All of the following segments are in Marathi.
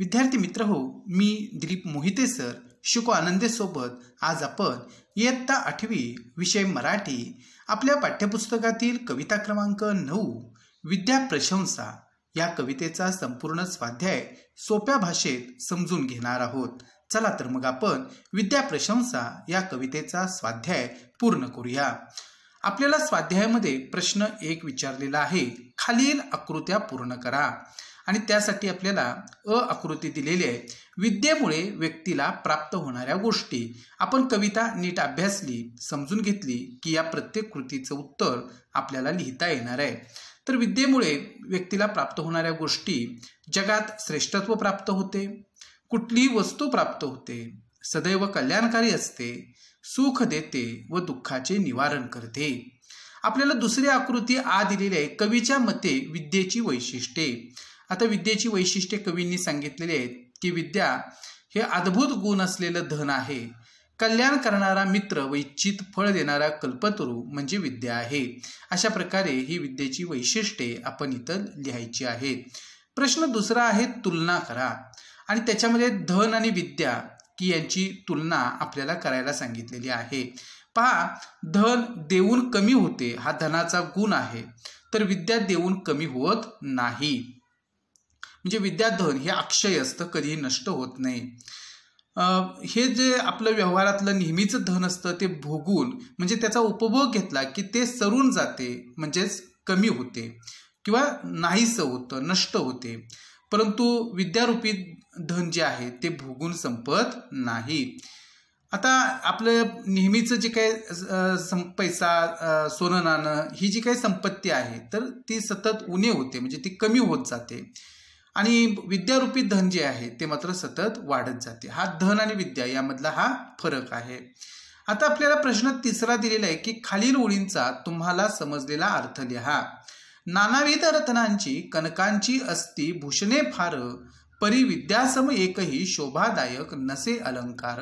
विद्यार्थी मित्र हो मी दिलीप मोहिते सर शिको आनंदेसोबत आज आपण इयत्ता आठवी विषय मराठी आपल्या पाठ्यपुस्तकातील कविता क्रमांक नऊ विद्या प्रशंसा या कवितेचा संपूर्ण स्वाध्याय सोप्या भाषेत समजून घेणार आहोत चला तर मग आपण विद्या प्रशंसा या कवितेचा स्वाध्याय पूर्ण करूया आपल्याला स्वाध्यायामध्ये प्रश्न एक विचारलेला आहे खालील आकृत्या पूर्ण करा आणि त्यासाठी आपल्याला अ आकृती दिलेली आहे विद्येमुळे व्यक्तीला प्राप्त होणाऱ्या गोष्टी आपण कविता नीट अभ्यासली समजून घेतली की या प्रत्येक कृतीचं उत्तर आपल्याला लिहिता येणार आहे तर विद्येमुळे व्यक्तीला प्राप्त होणाऱ्या गोष्टी जगात श्रेष्ठत्व प्राप्त होते कुठलीही वस्तू प्राप्त होते सदैव कल्याणकारी असते सुख देते व दुःखाचे निवारण करते आपल्याला दुसरी आकृती आ दिलेली आहे कवीच्या मते विद्येची वैशिष्ट्ये आता विद्येची वैशिष्ट्ये कवींनी सांगितलेली आहेत की विद्या हे अद्भुत गुण असलेलं धन आहे कल्याण करणारा मित्र व इच्छित फळ देणारा कल्पतरू म्हणजे विद्या आहे अशा प्रकारे ही विद्येची वैशिष्ट्ये आपण इथं लिहायची आहेत प्रश्न दुसरा आहे तुलना करा आणि त्याच्यामध्ये धन आणि विद्या की यांची तुलना आपल्याला करायला सांगितलेली आहे पहा धन देऊन कमी होते हा धनाचा गुण आहे तर विद्या देऊन कमी होत नाही म्हणजे विद्याधन हे अक्षय असतं कधीही नष्ट होत नाही हे जे आपलं व्यवहारातलं नेहमीच धन असतं ते भोगून म्हणजे त्याचा उपभोग घेतला की ते सरून जाते म्हणजेच कमी होते किंवा नाहीसं होतं नष्ट होते परंतु विद्यारूपी धन जे आहे ते भोगून संपत नाही आता आपलं नेहमीचं जे काही पैसा सोनं नाणं ही जी काही संपत्ती आहे तर ती सतत उणे होते म्हणजे ती कमी होत जाते आणि विद्यारूपी धन जे आहे ते मात्र सतत वाढत जाते हा धन आणि विद्या यामधला हा फरक आहे आता आपल्याला प्रश्न तिसरा दिलेला आहे की खालील ओळींचा तुम्हाला समजलेला अर्थ लिहा नानाविध रत्नांची कनकांची असती भूषणे फार परी विद्यासम एकही शोभादायक नसे अलंकार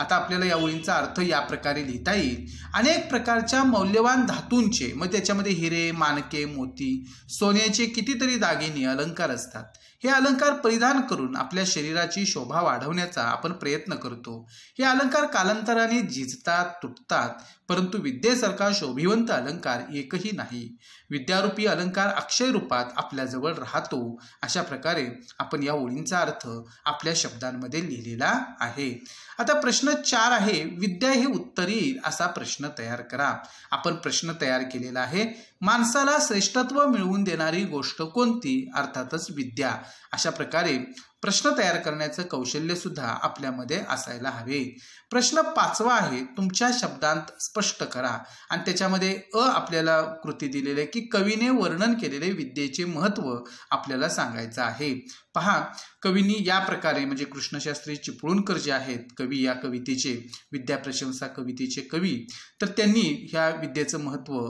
आता आपल्याला या ओळींचा अर्थ या प्रकारे लिहिता येईल अनेक प्रकारच्या मौल्यवान धातूंचे मग त्याच्यामध्ये हिरे मानके मोती सोन्याचे कितीतरी दागिने अलंकार असतात हे अलंकार परिधान करून आपल्या शरीराची शोभा वाढवण्याचा आपण प्रयत्न करतो हे अलंकार कालांतराने झिजतात तुटतात परंतु विद्येसारखा शोभिवंत अलंकार एकही नाही विद्यारूपी अलंकार अक्षय रूपात आपल्याजवळ राहतो अशा प्रकारे आपण या ओळींचा अर्थ आपल्या शब्दांमध्ये लिहिलेला आहे आता प्रश्न चार आहे विद्या हे उत्तर असा प्रश्न तयार करा आपण प्रश्न तयार केलेला आहे माणसाला श्रेष्ठत्व मिळवून देणारी गोष्ट कोणती अर्थातच विद्या अशा प्रकारे प्रश्न तयार करण्याचं कौशल्य सुद्धा आपल्यामध्ये असायला हवे प्रश्न पाचवा आहे तुमच्या शब्दांत स्पष्ट करा आणि त्याच्यामध्ये अ आपल्याला कृती दिलेली आहे की कवीने वर्णन केलेले विद्येचे महत्त्व आपल्याला सांगायचं आहे पहा कवींनी या प्रकारे म्हणजे कृष्णशास्त्री चिपळूणकर जे आहेत कवी या कवितेचे विद्याप्रशंसा कवितेचे कवी तर त्यांनी ह्या विद्येचं महत्त्व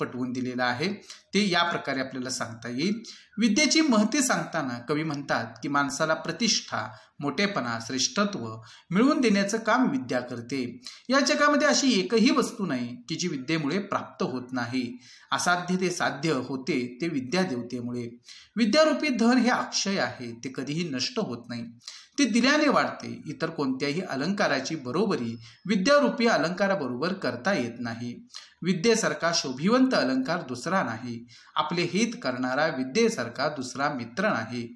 पटवून दिलेलं आहे ते या प्रकारे आपल्याला सांगता येईल विद्येची महती सांगताना कवी म्हणतात की माणसाला प्रतिष्ठा मोठेपणा श्रेष्ठत्व मिळवून देण्याचं काम विद्या करते या जगामध्ये अशी एकही वस्तू नाही की जी विद्येमुळे प्राप्त होत नाही असाध्य ते साध्य होते ते विद्या देवतेमुळे विद्यारूपी धन हे अक्षय आहे ते कधीही नष्ट होत नाही ते दिल्याने वाढते इतर कोणत्याही अलंकाराची बरोबरी विद्यारूपी अलंकाराबरोबर करता येत नाही विद्येसारखा शोभिवंत अलंकार दुसरा नाही आपले हित करणारा विद्येसारखा दुसरा मित्र नाही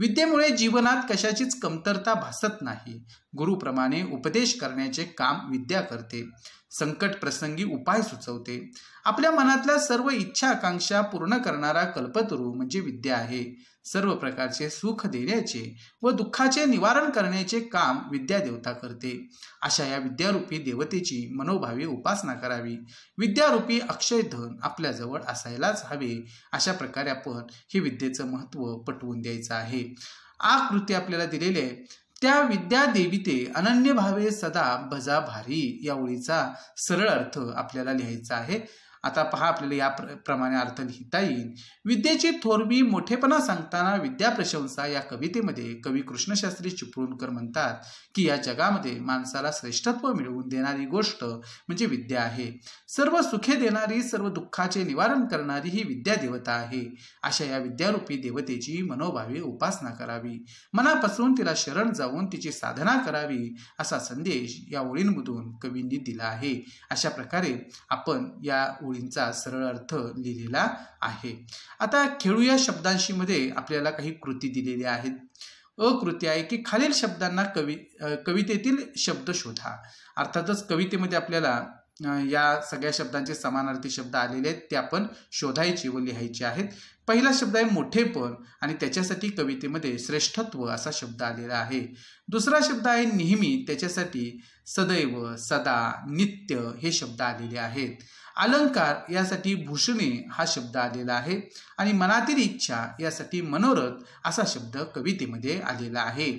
विद्येमुळे जीवनात कशाचीच कमतरता भासत नाही गुरुप्रमाणे उपदेश करण्याचे काम विद्या करते संकट प्रसंगी उपाय सुचवते आपल्या मनातल्या सर्व इच्छा आकांक्षा पूर्ण करणारा कल्पतरू म्हणजे विद्या आहे सर्व प्रकारचे सुख देण्याचे व दुःखाचे निवारण करण्याचे काम विद्या देवता करते अशा या विद्यारूपी देवतेची मनोभावी उपासना करावी विद्यारूपी अक्षय धन आपल्याजवळ असायलाच हवे अशा प्रकारे आपण हे विद्येचं महत्त्व पटवून द्यायचं आहे आकृती आपल्याला दिलेली आहे त्या विद्या देवीते अनन्य भावे सदा भजा भारी या ओळीचा सरळ अर्थ आपल्याला लिहायचा आहे आता पहा आपल्याला या प्रमाणे अर्थ लिहिता येईल विद्येची थोरवी मोठेपणा सांगताना विद्या प्रशंसा या कवितेमध्ये कवी कृष्णशास्त्री चिपळूणकर म्हणतात की या जगामध्ये माणसाला श्रेष्ठत्व मिळवून देणारी गोष्ट म्हणजे विद्या आहे सर्व सुखे देणारी सर्व दुःखाचे निवारण करणारी ही विद्या देवता आहे अशा या विद्यारूपी देवतेची मनोभावे उपासना करावी मनापासून तिला शरण जाऊन तिची साधना करावी असा संदेश या ओळींमधून कवींनी दिला आहे अशा प्रकारे आपण या ओळी ओळींचा सरळ अर्थ लिहिलेला आहे आता खेळू या शब्दांशीमध्ये आपल्याला काही कृती दिलेल्या आहेत अकृती आहे की खालील शब्दांना कवी कवितेतील शब्द शोधा अर्थातच कवितेमध्ये आपल्याला या सगळ्या शब्दांचे समानार्थी शब्द आलेले आहेत ते आपण शोधायचे व लिहायचे आहेत पहिला शब्द आहे मोठेपण आणि त्याच्यासाठी कवितेमध्ये श्रेष्ठत्व असा शब्द आलेला आहे दुसरा शब्द आहे नेहमी त्याच्यासाठी सदैव सदा नित्य हे शब्द आलेले आहेत अलंकार यासाठी भूषणे हा शब्द आलेला आहे आणि मनातील इच्छा यासाठी मनोरथ असा शब्द कवितेमध्ये आलेला आहे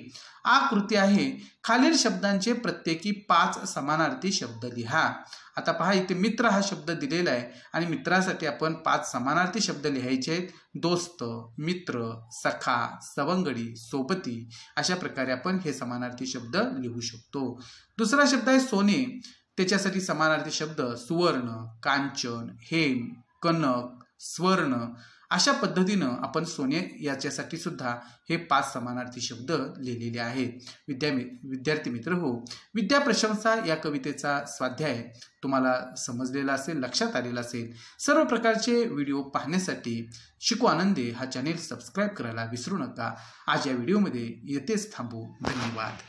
आकृती आहे खालील शब्दांचे प्रत्येकी पाच समानार्थी शब्द लिहा आता पहा इथे मित्र हा शब्द दिलेला आहे आणि मित्रासाठी आपण पाच समानार्थी शब्द लिहायचे आहेत दोस्त मित्र सखा सवंगडी सोबती अशा प्रकारे आपण हे समानार्थी शब्द लिहू शकतो दुसरा शब्द आहे सोने त्याच्यासाठी समानार्थी शब्द सुवर्ण कांचन हेम कनक स्वर्ण अशा पद्धतीनं आपण सोने याच्यासाठी सुद्धा हे पाच समानार्थी शब्द लिहिलेले आहेत विद्या विद्यार्थी मित्र हो विद्या प्रशंसा या कवितेचा स्वाध्याय तुम्हाला समजलेला असेल लक्षात आलेला असेल सर्व प्रकारचे व्हिडिओ पाहण्यासाठी शिकू आनंदे हा चॅनेल सबस्क्राईब करायला विसरू नका आज या व्हिडिओमध्ये येतेच थांबू धन्यवाद